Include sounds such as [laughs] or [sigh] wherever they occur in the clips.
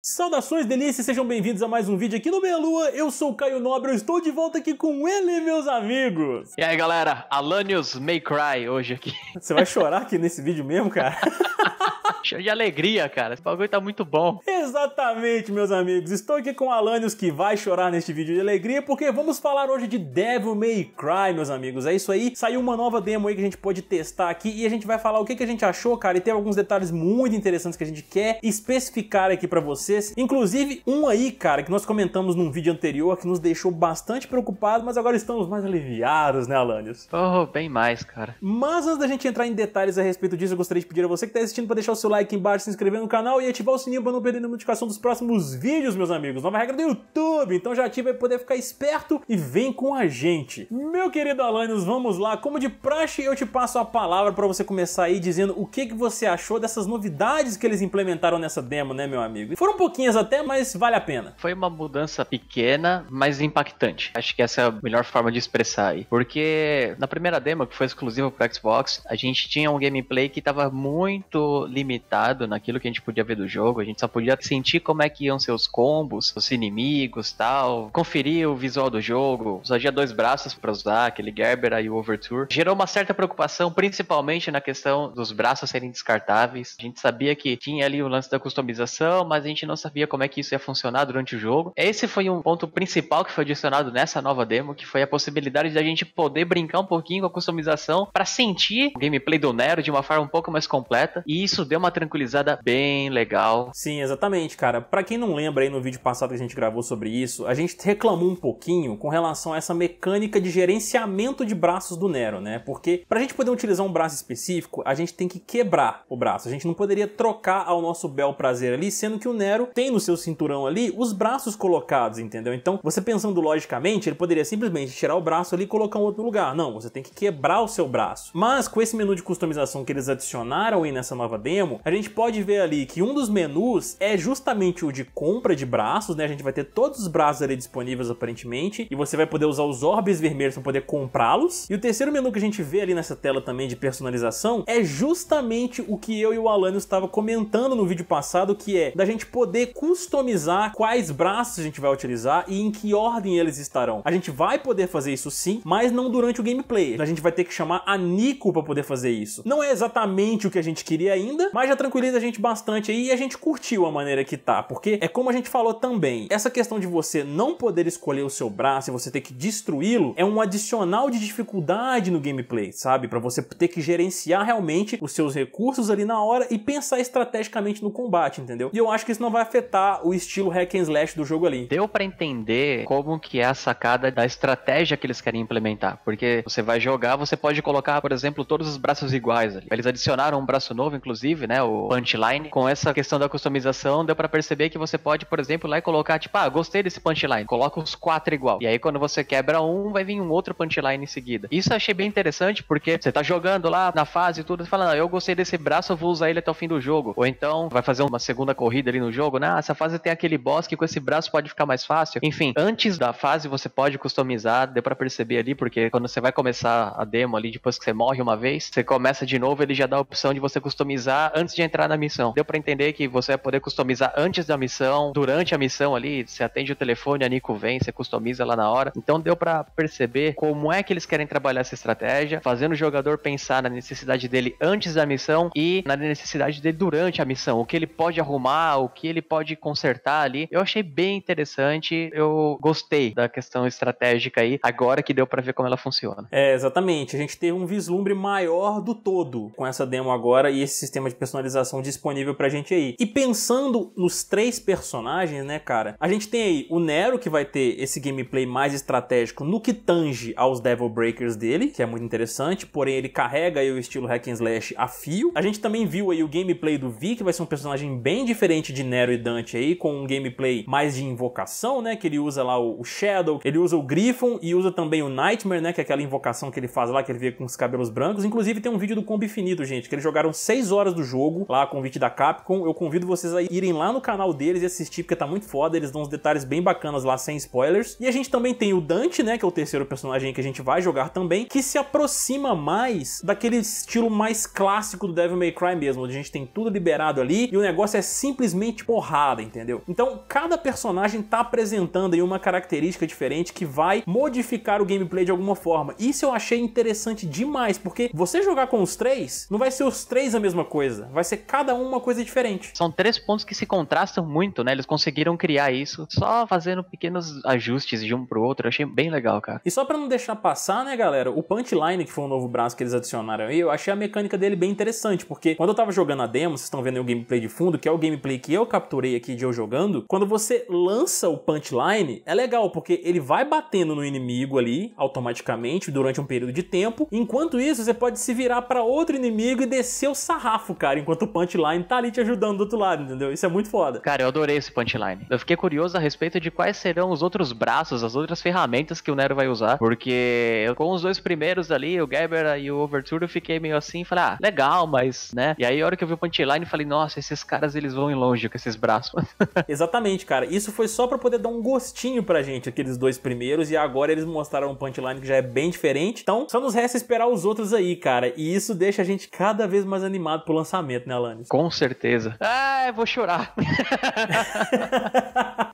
Saudações delícias, sejam bem-vindos a mais um vídeo aqui no Meia Lua, eu sou o Caio Nobre, eu estou de volta aqui com ele, meus amigos! E aí galera, Alanios May Cry hoje aqui. Você vai chorar aqui nesse vídeo mesmo, cara? [laughs] Cheio de alegria, cara. Esse bagulho tá muito bom. Exatamente, meus amigos. Estou aqui com Alanios que vai chorar neste vídeo de alegria, porque vamos falar hoje de Devil May Cry, meus amigos. É isso aí. Saiu uma nova demo aí que a gente pode testar aqui e a gente vai falar o que, que a gente achou, cara. E tem alguns detalhes muito interessantes que a gente quer especificar aqui pra vocês. Inclusive, um aí, cara, que nós comentamos num vídeo anterior que nos deixou bastante preocupado, mas agora estamos mais aliviados, né, Alanios? Oh, bem mais, cara. Mas antes da gente entrar em detalhes a respeito disso, eu gostaria de pedir a você que tá assistindo pra deixar o seu seu like embaixo, se inscrever no canal e ativar o sininho para não perder nenhuma notificação dos próximos vídeos, meus amigos. Nova regra do YouTube, então já ativa para poder ficar esperto e vem com a gente. Meu querido Alanis, vamos lá. Como de praxe, eu te passo a palavra para você começar aí dizendo o que, que você achou dessas novidades que eles implementaram nessa demo, né, meu amigo? Foram pouquinhas até, mas vale a pena. Foi uma mudança pequena, mas impactante. Acho que essa é a melhor forma de expressar aí. Porque na primeira demo, que foi exclusiva para Xbox, a gente tinha um gameplay que estava muito limitado limitado naquilo que a gente podia ver do jogo, a gente só podia sentir como é que iam seus combos, os inimigos tal, conferir o visual do jogo, só tinha dois braços para usar, aquele Gerber e o Overture. Gerou uma certa preocupação, principalmente na questão dos braços serem descartáveis. A gente sabia que tinha ali o lance da customização, mas a gente não sabia como é que isso ia funcionar durante o jogo. Esse foi um ponto principal que foi adicionado nessa nova demo, que foi a possibilidade de a gente poder brincar um pouquinho com a customização para sentir o gameplay do Nero de uma forma um pouco mais completa. E isso deu uma uma tranquilizada bem legal. Sim, exatamente, cara. Para quem não lembra aí no vídeo passado que a gente gravou sobre isso, a gente reclamou um pouquinho com relação a essa mecânica de gerenciamento de braços do Nero, né? Porque pra gente poder utilizar um braço específico, a gente tem que quebrar o braço. A gente não poderia trocar ao nosso bel prazer ali, sendo que o Nero tem no seu cinturão ali os braços colocados, entendeu? Então, você pensando logicamente, ele poderia simplesmente tirar o braço ali e colocar um outro lugar. Não, você tem que quebrar o seu braço. Mas com esse menu de customização que eles adicionaram aí nessa nova demo, a gente pode ver ali que um dos menus é justamente o de compra de braços, né? A gente vai ter todos os braços ali disponíveis aparentemente, e você vai poder usar os orbes vermelhos para poder comprá-los. E o terceiro menu que a gente vê ali nessa tela também de personalização é justamente o que eu e o Alan estava comentando no vídeo passado, que é da gente poder customizar quais braços a gente vai utilizar e em que ordem eles estarão. A gente vai poder fazer isso sim, mas não durante o gameplay. A gente vai ter que chamar a Nico para poder fazer isso. Não é exatamente o que a gente queria ainda, mas já tranquiliza a gente bastante aí e a gente curtiu a maneira que tá, porque é como a gente falou também, essa questão de você não poder escolher o seu braço e você ter que destruí-lo é um adicional de dificuldade no gameplay, sabe? Para você ter que gerenciar realmente os seus recursos ali na hora e pensar estrategicamente no combate, entendeu? E eu acho que isso não vai afetar o estilo hack and slash do jogo ali. Deu para entender como que é a sacada da estratégia que eles querem implementar, porque você vai jogar, você pode colocar, por exemplo, todos os braços iguais ali. Eles adicionaram um braço novo, inclusive, né? né, o punchline, com essa questão da customização, deu para perceber que você pode, por exemplo, lá e colocar, tipo, ah, gostei desse punchline, coloca os quatro igual. E aí quando você quebra um, vai vir um outro punchline em seguida. Isso eu achei bem interessante, porque você tá jogando lá na fase e tudo, e fala, ah, eu gostei desse braço, eu vou usar ele até o fim do jogo. Ou então, vai fazer uma segunda corrida ali no jogo, né, ah, essa fase tem aquele boss que com esse braço pode ficar mais fácil. Enfim, antes da fase você pode customizar, deu para perceber ali, porque quando você vai começar a demo ali, depois que você morre uma vez, você começa de novo, ele já dá a opção de você customizar antes antes de entrar na missão. Deu para entender que você vai poder customizar antes da missão, durante a missão ali, você atende o telefone, a Nico vem, você customiza lá na hora. Então deu para perceber como é que eles querem trabalhar essa estratégia, fazendo o jogador pensar na necessidade dele antes da missão e na necessidade dele durante a missão, o que ele pode arrumar, o que ele pode consertar ali. Eu achei bem interessante, eu gostei da questão estratégica aí, agora que deu para ver como ela funciona. É, exatamente. A gente teve um vislumbre maior do todo com essa demo agora e esse sistema de personalização disponível pra gente aí. E pensando nos três personagens, né, cara? A gente tem aí o Nero, que vai ter esse gameplay mais estratégico no que tange aos Devil Breakers dele, que é muito interessante, porém ele carrega aí o estilo hack and slash a fio. A gente também viu aí o gameplay do Vi, que vai ser um personagem bem diferente de Nero e Dante aí, com um gameplay mais de invocação, né, que ele usa lá o Shadow, ele usa o Griffon e usa também o Nightmare, né, que é aquela invocação que ele faz lá, que ele vê com os cabelos brancos. Inclusive tem um vídeo do combi finito gente, que eles jogaram 6 horas do jogo jogo, lá convite da Capcom. Eu convido vocês a irem lá no canal deles e assistir, porque tá muito foda, eles dão uns detalhes bem bacanas lá, sem spoilers. E a gente também tem o Dante, né, que é o terceiro personagem que a gente vai jogar também, que se aproxima mais daquele estilo mais clássico do Devil May Cry mesmo, onde a gente tem tudo liberado ali e o negócio é simplesmente porrada, entendeu? Então, cada personagem tá apresentando aí uma característica diferente que vai modificar o gameplay de alguma forma. Isso eu achei interessante demais, porque você jogar com os três, não vai ser os três a mesma coisa. Vai ser cada um uma coisa diferente. São três pontos que se contrastam muito, né? Eles conseguiram criar isso só fazendo pequenos ajustes de um pro outro. Eu achei bem legal, cara. E só para não deixar passar, né, galera? O Punchline, que foi o novo braço que eles adicionaram aí, eu achei a mecânica dele bem interessante, porque quando eu tava jogando a demo, vocês estão vendo aí o gameplay de fundo, que é o gameplay que eu capturei aqui de eu jogando, quando você lança o Punchline, é legal, porque ele vai batendo no inimigo ali, automaticamente, durante um período de tempo. Enquanto isso, você pode se virar para outro inimigo e descer o sarrafo, cara cara, enquanto o punchline tá ali te ajudando do outro lado, entendeu? Isso é muito foda. Cara, eu adorei esse punchline. Eu fiquei curioso a respeito de quais serão os outros braços, as outras ferramentas que o Nero vai usar, porque eu, com os dois primeiros ali, o Geber e o Overture, eu fiquei meio assim, falei, ah, legal, mas, né? E aí, a hora que eu vi o punchline, falei, nossa, esses caras, eles vão longe com esses braços. [laughs] Exatamente, cara. Isso foi só para poder dar um gostinho pra gente, aqueles dois primeiros, e agora eles mostraram um punchline que já é bem diferente. Então, só nos resta esperar os outros aí, cara. E isso deixa a gente cada vez mais animado pro lançamento né, Alanis? Com certeza. Ah, vou chorar. [laughs]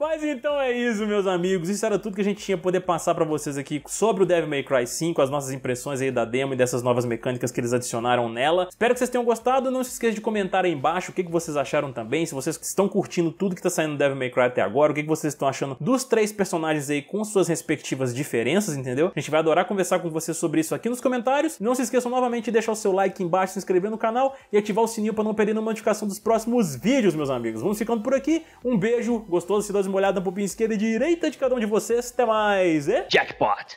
Mas então é isso, meus amigos. Isso era tudo que a gente tinha poder passar para vocês aqui sobre o Devil May Cry 5, as nossas impressões aí da demo e dessas novas mecânicas que eles adicionaram nela. Espero que vocês tenham gostado. Não se esqueça de comentar aí embaixo o que, que vocês acharam também, se vocês estão curtindo tudo que tá saindo do Devil May Cry até agora, o que, que vocês estão achando dos três personagens aí com suas respectivas diferenças, entendeu? A gente vai adorar conversar com vocês sobre isso aqui nos comentários. Não se esqueçam novamente de deixar o seu like aqui embaixo, se inscrever no canal e ativar o sininho sininho para não perder nenhuma notificação dos próximos vídeos, meus amigos. Vamos ficando por aqui. Um beijo gostoso, se uma olhada na o pupinha esquerda e direita de cada um de vocês. Até mais e... Jackpot!